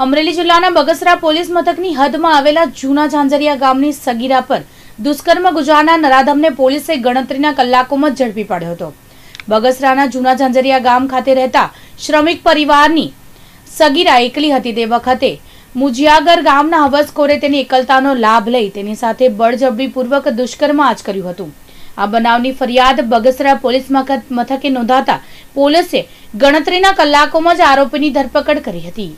અમરેલી જિલ્લાના બગસરા પોલીસ મથકની હદમાં આવેલા જૂના ઝાંઝરિયા ગામની સગીરા પર દુષ્કર્મ ગુજારના નરાધમને પોલીસે ગણતરીના કલાકોમાં જ ઝડપી પાડ્યો હતો બગસરાના જૂના ઝાંઝરિયા ગામ ખાતે રહેતા શ્રમિક પરિવારની સગીરા એકલી હતી તે વખતે મુજિયાગર ગામના હવસખોરે તેની એકલતાનો લાભ લઈ તેની સાથે બળજબરીપૂર્વક દુષ્કર્મ આજ કર્યું હતું આ બનાવની ફરિયાદ બગસરા પોલીસ મથકે નોંધાતા પોલીસે ગણતરીના કલાકોમાં જ આરોપીની ધરપકડ કરી હતી